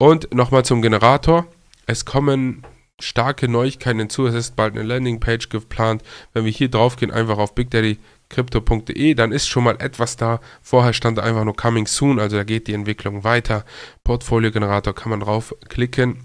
Und nochmal zum Generator. Es kommen starke Neuigkeiten hinzu. Es ist bald eine Landingpage geplant. Wenn wir hier drauf gehen, einfach auf bigdaddycrypto.de, dann ist schon mal etwas da. Vorher stand einfach nur Coming Soon, also da geht die Entwicklung weiter. Portfolio-Generator kann man draufklicken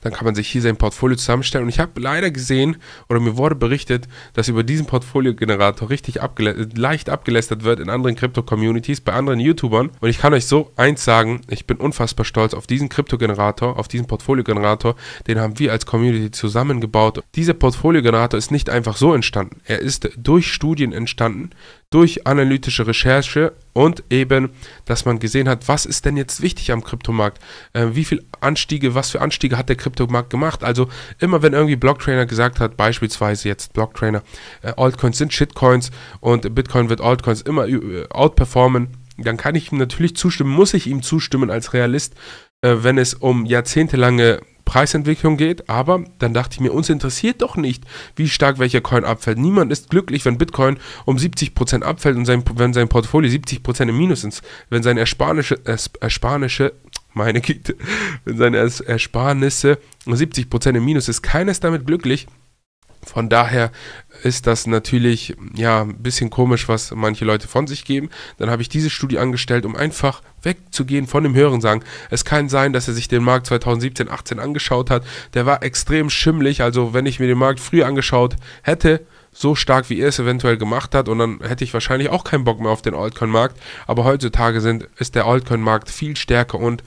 dann kann man sich hier sein Portfolio zusammenstellen. Und ich habe leider gesehen oder mir wurde berichtet, dass über diesen Portfolio-Generator richtig abgelä leicht abgelästert wird in anderen Krypto-Communities, bei anderen YouTubern. Und ich kann euch so eins sagen, ich bin unfassbar stolz auf diesen Krypto-Generator, auf diesen Portfolio-Generator. Den haben wir als Community zusammengebaut. Dieser Portfolio-Generator ist nicht einfach so entstanden. Er ist durch Studien entstanden, durch analytische Recherche und eben, dass man gesehen hat, was ist denn jetzt wichtig am Kryptomarkt? Äh, wie viel Anstiege, was für Anstiege hat der Kryptomarkt gemacht? Also immer wenn irgendwie Blocktrainer gesagt hat, beispielsweise jetzt Blocktrainer, äh, Altcoins sind Shitcoins und Bitcoin wird Altcoins immer äh, outperformen, dann kann ich ihm natürlich zustimmen, muss ich ihm zustimmen als Realist, äh, wenn es um jahrzehntelange Preisentwicklung geht, aber dann dachte ich mir, uns interessiert doch nicht, wie stark welcher Coin abfällt. Niemand ist glücklich, wenn Bitcoin um 70% abfällt und sein, wenn sein Portfolio 70% im Minus ist, wenn seine Ersparnische, Ersparnische meine Güte, wenn seine Ersparnisse 70% im Minus ist, keines damit glücklich von daher ist das natürlich ja ein bisschen komisch, was manche Leute von sich geben. Dann habe ich diese Studie angestellt, um einfach wegzugehen von dem höheren Sagen. Es kann sein, dass er sich den Markt 2017, 18 angeschaut hat. Der war extrem schimmlig. Also wenn ich mir den Markt früh angeschaut hätte, so stark wie er es eventuell gemacht hat, und dann hätte ich wahrscheinlich auch keinen Bock mehr auf den Altcoin-Markt. Aber heutzutage sind, ist der Altcoin-Markt viel stärker und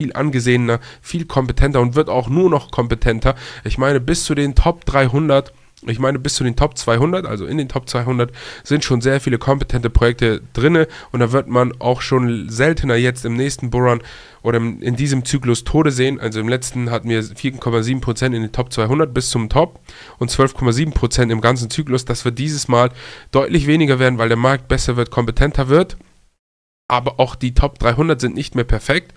viel angesehener, viel kompetenter und wird auch nur noch kompetenter. Ich meine, bis zu den Top 300 ich meine, bis zu den Top 200, also in den Top 200, sind schon sehr viele kompetente Projekte drin und da wird man auch schon seltener jetzt im nächsten Bullrun oder in diesem Zyklus Tode sehen. Also im letzten hatten wir 4,7% in den Top 200 bis zum Top und 12,7% im ganzen Zyklus. Das wird dieses Mal deutlich weniger werden, weil der Markt besser wird, kompetenter wird. Aber auch die Top 300 sind nicht mehr perfekt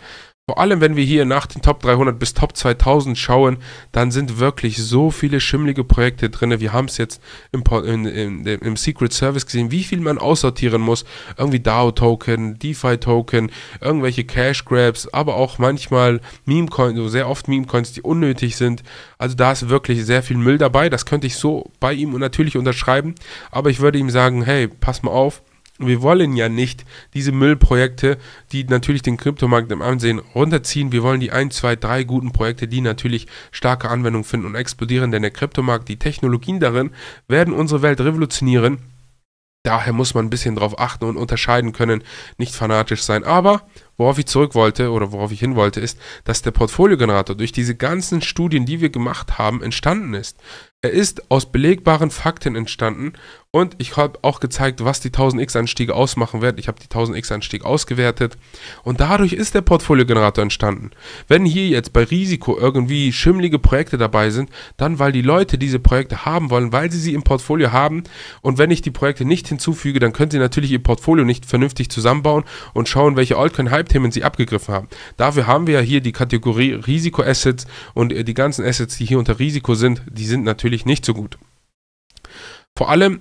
vor allem, wenn wir hier nach den Top 300 bis Top 2000 schauen, dann sind wirklich so viele schimmelige Projekte drin. Wir haben es jetzt im, in, in, im, Secret Service gesehen, wie viel man aussortieren muss. Irgendwie DAO-Token, DeFi-Token, irgendwelche Cash-Grabs, aber auch manchmal Meme-Coins, so sehr oft Meme-Coins, die unnötig sind. Also da ist wirklich sehr viel Müll dabei. Das könnte ich so bei ihm natürlich unterschreiben. Aber ich würde ihm sagen, hey, pass mal auf wir wollen ja nicht diese Müllprojekte, die natürlich den Kryptomarkt im Ansehen runterziehen. Wir wollen die ein, zwei, drei guten Projekte, die natürlich starke Anwendung finden und explodieren, denn der Kryptomarkt, die Technologien darin werden unsere Welt revolutionieren. Daher muss man ein bisschen drauf achten und unterscheiden können, nicht fanatisch sein. Aber worauf ich zurück wollte oder worauf ich hin wollte, ist, dass der Portfoliogenerator durch diese ganzen Studien, die wir gemacht haben, entstanden ist. Er ist aus belegbaren Fakten entstanden und ich habe auch gezeigt, was die 1000x-Anstiege ausmachen werden. Ich habe die 1000x-Anstieg ausgewertet und dadurch ist der Portfoliogenerator entstanden. Wenn hier jetzt bei Risiko irgendwie schimmlige Projekte dabei sind, dann weil die Leute diese Projekte haben wollen, weil sie sie im Portfolio haben und wenn ich die Projekte nicht hinzufüge, dann können sie natürlich ihr Portfolio nicht vernünftig zusammenbauen und schauen, welche Altcoin-Hype Themen sie abgegriffen haben. Dafür haben wir ja hier die Kategorie Risikoassets und äh, die ganzen Assets, die hier unter Risiko sind, die sind natürlich nicht so gut. Vor allem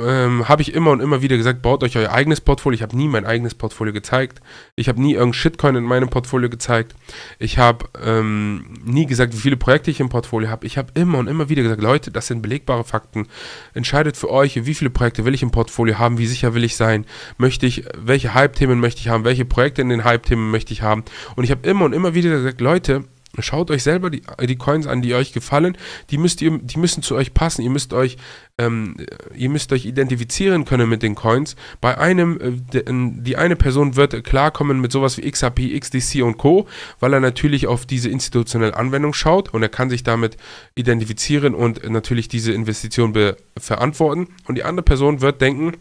ähm, habe ich immer und immer wieder gesagt, baut euch euer eigenes Portfolio. Ich habe nie mein eigenes Portfolio gezeigt. Ich habe nie irgendeinen Shitcoin in meinem Portfolio gezeigt. Ich habe ähm, nie gesagt, wie viele Projekte ich im Portfolio habe. Ich habe immer und immer wieder gesagt, Leute, das sind belegbare Fakten. Entscheidet für euch, wie viele Projekte will ich im Portfolio haben, wie sicher will ich sein, möchte ich, welche Hype-Themen möchte ich haben, welche Projekte in den Hype-Themen möchte ich haben. Und ich habe immer und immer wieder gesagt, Leute, Schaut euch selber die, äh, die Coins an, die euch gefallen. Die, müsst ihr, die müssen zu euch passen. Ihr müsst euch, ähm, äh, ihr müsst euch identifizieren können mit den Coins. Bei einem, äh, die eine Person wird klarkommen mit sowas wie XRP, XDC und Co., weil er natürlich auf diese institutionelle Anwendung schaut und er kann sich damit identifizieren und natürlich diese Investition verantworten. Und die andere Person wird denken,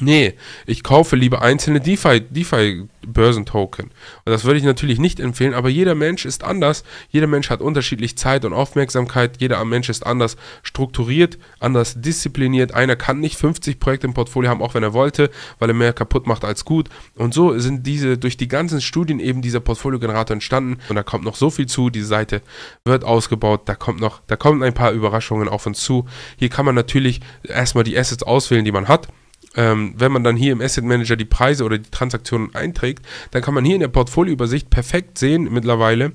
Nee, ich kaufe lieber einzelne DeFi-Börsentoken. DeFi und das würde ich natürlich nicht empfehlen, aber jeder Mensch ist anders. Jeder Mensch hat unterschiedlich Zeit und Aufmerksamkeit. Jeder Mensch ist anders strukturiert, anders diszipliniert. Einer kann nicht 50 Projekte im Portfolio haben, auch wenn er wollte, weil er mehr kaputt macht als gut. Und so sind diese durch die ganzen Studien eben dieser Portfolio-Generator entstanden. Und da kommt noch so viel zu. Die Seite wird ausgebaut. Da kommt noch, da kommen ein paar Überraschungen auf uns zu. Hier kann man natürlich erstmal die Assets auswählen, die man hat ähm, wenn man dann hier im Asset Manager die Preise oder die Transaktionen einträgt, dann kann man hier in der Portfolioübersicht perfekt sehen mittlerweile,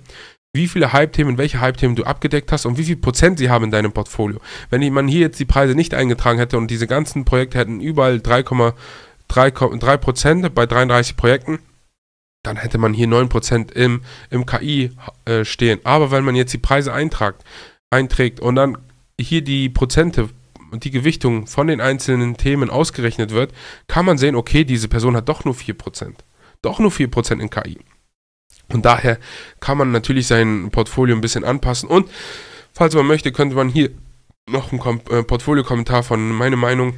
wie viele Hype-Themen, welche Hype-Themen du abgedeckt hast und wie viel Prozent sie haben in deinem Portfolio. Wenn man hier jetzt die Preise nicht eingetragen hätte und diese ganzen Projekte hätten überall 3,3 Prozent bei 33 Projekten, dann hätte man hier 9% im, im KI äh, stehen. Aber wenn man jetzt die Preise eintragt, einträgt und dann hier die Prozente und die Gewichtung von den einzelnen Themen ausgerechnet wird, kann man sehen, okay, diese Person hat doch nur 4%. Doch nur 4% in KI. Und daher kann man natürlich sein Portfolio ein bisschen anpassen. Und falls man möchte, könnte man hier noch einen äh, Portfolio-Kommentar von meiner Meinung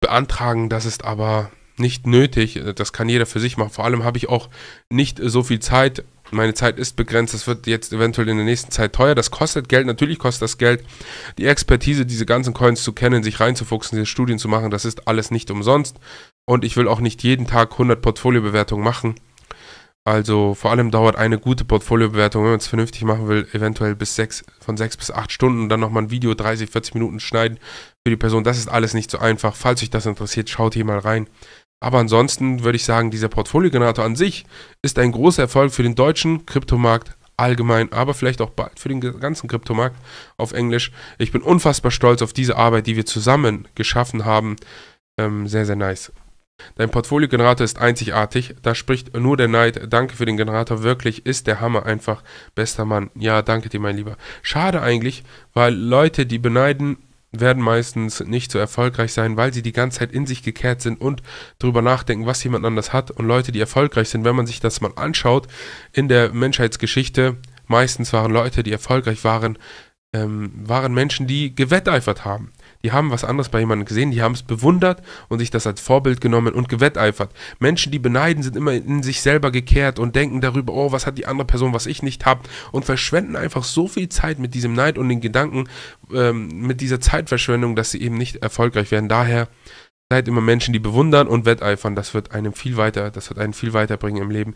beantragen. Das ist aber nicht nötig. Äh, das kann jeder für sich machen. Vor allem habe ich auch nicht so viel Zeit, meine Zeit ist begrenzt, das wird jetzt eventuell in der nächsten Zeit teuer, das kostet Geld, natürlich kostet das Geld. Die Expertise, diese ganzen Coins zu kennen, sich reinzufuchsen, diese Studien zu machen, das ist alles nicht umsonst. Und ich will auch nicht jeden Tag 100 Portfoliobewertungen machen. Also vor allem dauert eine gute Portfoliobewertung, wenn man es vernünftig machen will, eventuell bis sechs, von 6 bis 8 Stunden und dann nochmal ein Video 30, 40 Minuten schneiden für die Person. Das ist alles nicht so einfach. Falls euch das interessiert, schaut hier mal rein. Aber ansonsten würde ich sagen, dieser Portfoliogenerator an sich ist ein großer Erfolg für den deutschen Kryptomarkt allgemein, aber vielleicht auch bald für den ganzen Kryptomarkt auf Englisch. Ich bin unfassbar stolz auf diese Arbeit, die wir zusammen geschaffen haben. Ähm, sehr, sehr nice. Dein Portfoliogenerator ist einzigartig, da spricht nur der Neid. Danke für den Generator, wirklich ist der Hammer einfach bester Mann. Ja, danke dir, mein Lieber. Schade eigentlich, weil Leute, die beneiden, werden meistens nicht so erfolgreich sein, weil sie die ganze Zeit in sich gekehrt sind und drüber nachdenken, was jemand anders hat. Und Leute, die erfolgreich sind, wenn man sich das mal anschaut, in der Menschheitsgeschichte, meistens waren Leute, die erfolgreich waren, ähm, waren Menschen, die gewetteifert haben. Die haben was anderes bei jemandem gesehen, die haben es bewundert und sich das als Vorbild genommen und gewetteifert. Menschen, die beneiden, sind immer in sich selber gekehrt und denken darüber, oh, was hat die andere Person, was ich nicht habe und verschwenden einfach so viel Zeit mit diesem Neid und den Gedanken, ähm, mit dieser Zeitverschwendung, dass sie eben nicht erfolgreich werden. Daher seid immer Menschen, die bewundern und wetteifern. Das wird einem viel weiter, das wird einen viel weiterbringen im Leben.